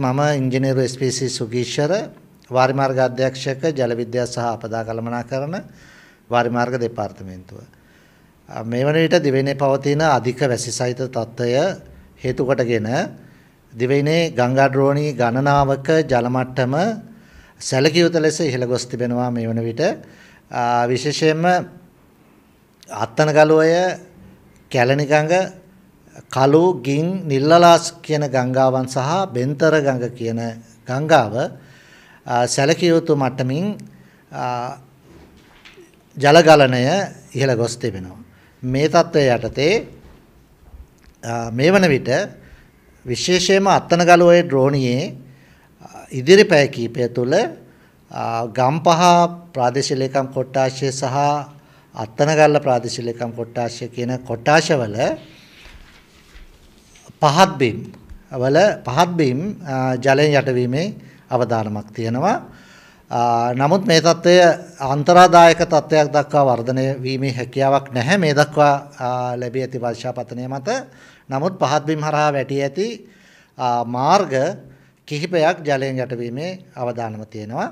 මම ඉංජිනේරු එස්.පී.සී. සුගීශ්වර වාරි මාර්ග අධ්‍යක්ෂක ජල විද්‍යා සහ අපදා කළමනාකරණ වාරි මාර්ග දෙපාර්තමේන්තුව. මේ වන විට දිවයිනේ පවතින අධික වැසි සහිත තත්ත්වය හේතු කොටගෙන දිවයිනේ ගංගා ද්‍රෝණී ගණනාවක ජල මට්ටම සැලකිය යුතු ලෙස ඉහළ ගොස් තිබෙනවා මේ වන විට විශේෂයෙන්ම අත්තනගලෝය කැලණිගඟ කළු, ගින්, නිල්ලලාස් කියන ගංගාවන් සහ බෙන්තර ගඟ කියන ගංගාව සැලකිය යුතු මට්ටමින් ජල ගලණය ඉහළ ගොස් තිබෙනවා. මේ தත්ත්වය යටතේ මේ වන විට විශේෂයෙන්ම අත්තනගලෝයේ ඩ්‍රෝනියේ ඉදිරි පැය කීපය තුළ ගම්පහ ප්‍රාදේශීය ලේකම් කොට්ටාශය සහ අත්තනගල්ල ප්‍රාදේශීය ලේකම් කොට්ටාශය කියන කොට්ටාශවල පහත් බිම් වල පහත් බිම් ජලයෙන් යටවීමේ අවධානමක් තියෙනවා. නමුත් මේ தত্ত্বය අන්තරාදායක தত্ত্বයක් දක්වා වර්ධනය වීමේ හැකියාවක් නැහැ මේ දක්වා ලැබී ඇති වර්ෂාපතනය මත. නමුත් පහත් බිම් හරහා වැටී ඇති මාර්ග කිහිපයක් ජලයෙන් යටවීමේ අවධානම තියෙනවා.